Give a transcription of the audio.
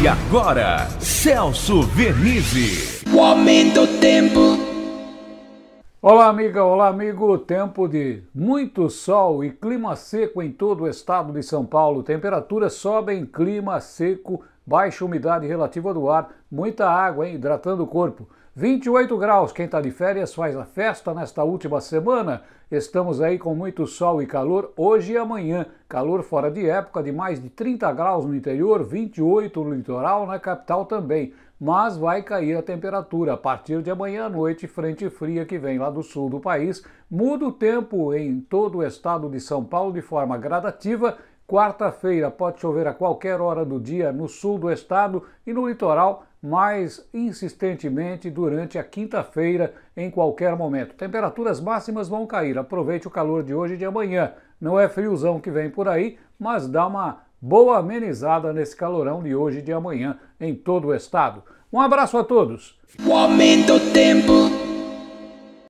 E agora, Celso Vernizzi. O aumento do tempo. Olá, amiga, olá, amigo. Tempo de muito sol e clima seco em todo o estado de São Paulo. Temperaturas sobem, clima seco baixa umidade relativa do ar, muita água, hein? hidratando o corpo. 28 graus, quem está de férias faz a festa nesta última semana. Estamos aí com muito sol e calor hoje e amanhã. Calor fora de época, de mais de 30 graus no interior, 28 no litoral, na capital também. Mas vai cair a temperatura a partir de amanhã à noite, frente fria que vem lá do sul do país. Muda o tempo em todo o estado de São Paulo de forma gradativa Quarta-feira pode chover a qualquer hora do dia no sul do estado e no litoral, mais insistentemente durante a quinta-feira em qualquer momento. Temperaturas máximas vão cair. Aproveite o calor de hoje e de amanhã. Não é friozão que vem por aí, mas dá uma boa amenizada nesse calorão de hoje e de amanhã em todo o estado. Um abraço a todos. O aumento tempo.